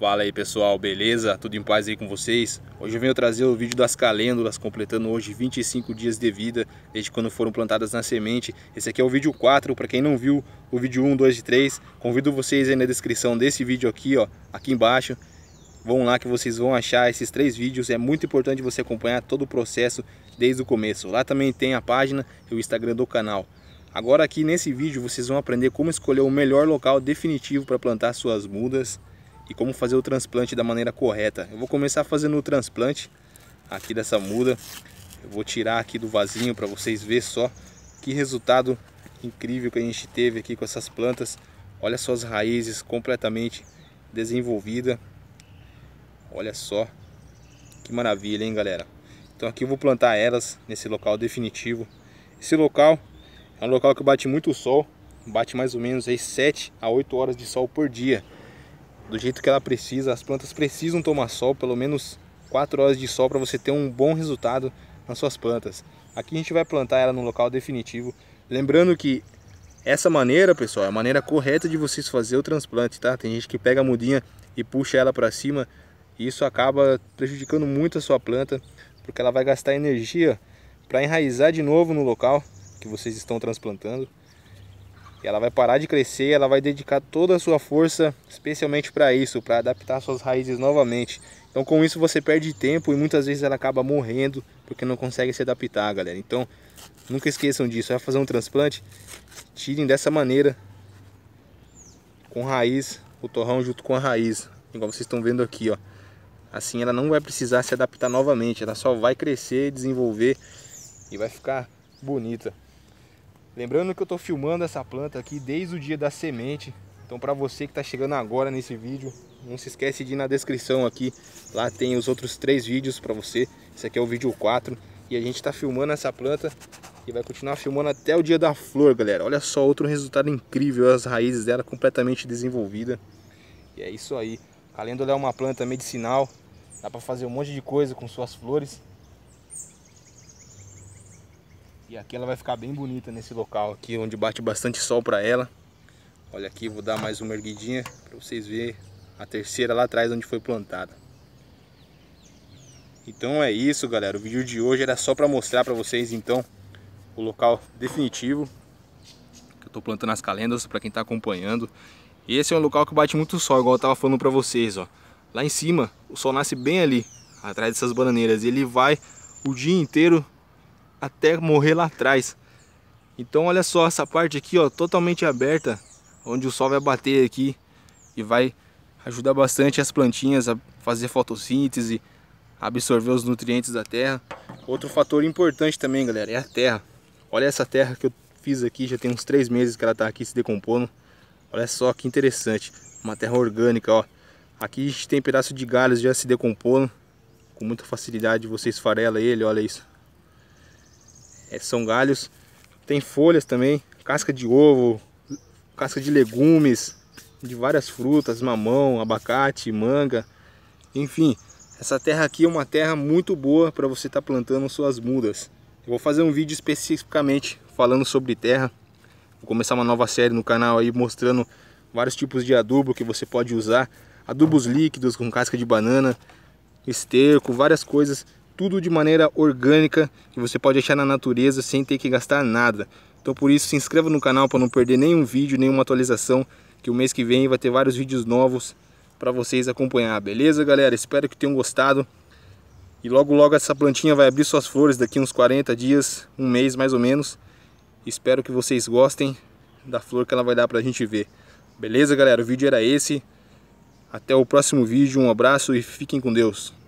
Fala aí pessoal, beleza? Tudo em paz aí com vocês? Hoje eu venho trazer o vídeo das calêndulas, completando hoje 25 dias de vida, desde quando foram plantadas na semente. Esse aqui é o vídeo 4, para quem não viu o vídeo 1, 2 e 3, convido vocês aí na descrição desse vídeo aqui, ó, aqui embaixo. Vão lá que vocês vão achar esses três vídeos, é muito importante você acompanhar todo o processo desde o começo. Lá também tem a página e o Instagram do canal. Agora aqui nesse vídeo vocês vão aprender como escolher o melhor local definitivo para plantar suas mudas, e como fazer o transplante da maneira correta. Eu vou começar fazendo o transplante aqui dessa muda. Eu vou tirar aqui do vasinho para vocês verem só que resultado incrível que a gente teve aqui com essas plantas. Olha só as raízes completamente desenvolvida. Olha só que maravilha, hein, galera? Então aqui eu vou plantar elas nesse local definitivo. Esse local é um local que bate muito sol, bate mais ou menos aí 7 a 8 horas de sol por dia do jeito que ela precisa. As plantas precisam tomar sol, pelo menos 4 horas de sol para você ter um bom resultado nas suas plantas. Aqui a gente vai plantar ela no local definitivo. Lembrando que essa maneira, pessoal, é a maneira correta de vocês fazer o transplante, tá? Tem gente que pega a mudinha e puxa ela para cima e isso acaba prejudicando muito a sua planta, porque ela vai gastar energia para enraizar de novo no local que vocês estão transplantando. E ela vai parar de crescer, ela vai dedicar toda a sua força especialmente para isso, para adaptar suas raízes novamente. Então com isso você perde tempo e muitas vezes ela acaba morrendo porque não consegue se adaptar, galera. Então nunca esqueçam disso, vai fazer um transplante, tirem dessa maneira com raiz, o torrão junto com a raiz, igual vocês estão vendo aqui, ó. Assim ela não vai precisar se adaptar novamente, ela só vai crescer, desenvolver e vai ficar bonita. Lembrando que eu estou filmando essa planta aqui desde o dia da semente. Então para você que está chegando agora nesse vídeo, não se esquece de ir na descrição aqui. Lá tem os outros três vídeos para você. Esse aqui é o vídeo 4. E a gente está filmando essa planta e vai continuar filmando até o dia da flor, galera. Olha só, outro resultado incrível. As raízes dela completamente desenvolvida. E é isso aí. Calêndula é uma planta medicinal. Dá para fazer um monte de coisa com suas flores. E aqui ela vai ficar bem bonita nesse local aqui, onde bate bastante sol para ela. Olha aqui, vou dar mais uma erguidinha para vocês verem a terceira lá atrás onde foi plantada. Então é isso, galera. O vídeo de hoje era só para mostrar para vocês, então, o local definitivo. Que eu tô plantando as calendas para quem tá acompanhando. Esse é um local que bate muito sol, igual eu tava falando para vocês, ó. Lá em cima, o sol nasce bem ali, atrás dessas bananeiras. E ele vai o dia inteiro até morrer lá atrás. Então olha só essa parte aqui, ó, totalmente aberta, onde o sol vai bater aqui e vai ajudar bastante as plantinhas a fazer fotossíntese, absorver os nutrientes da terra. Outro fator importante também, galera, é a terra. Olha essa terra que eu fiz aqui, já tem uns três meses que ela está aqui se decompondo. Olha só que interessante, uma terra orgânica, ó. Aqui a gente tem pedaço de galhos já se decompondo. Com muita facilidade você esfarela ele, olha isso. É, são galhos. Tem folhas também, casca de ovo, casca de legumes, de várias frutas, mamão, abacate, manga, enfim. Essa terra aqui é uma terra muito boa para você estar tá plantando suas mudas. Eu vou fazer um vídeo especificamente falando sobre terra. Vou começar uma nova série no canal aí mostrando vários tipos de adubo que você pode usar. Adubos líquidos com casca de banana, esterco, várias coisas tudo de maneira orgânica que você pode achar na natureza sem ter que gastar nada. Então por isso se inscreva no canal para não perder nenhum vídeo, nenhuma atualização, que o mês que vem vai ter vários vídeos novos para vocês acompanhar, beleza galera? Espero que tenham gostado. E logo logo essa plantinha vai abrir suas flores daqui uns 40 dias, um mês mais ou menos. Espero que vocês gostem da flor que ela vai dar para a gente ver. Beleza galera? O vídeo era esse. Até o próximo vídeo, um abraço e fiquem com Deus.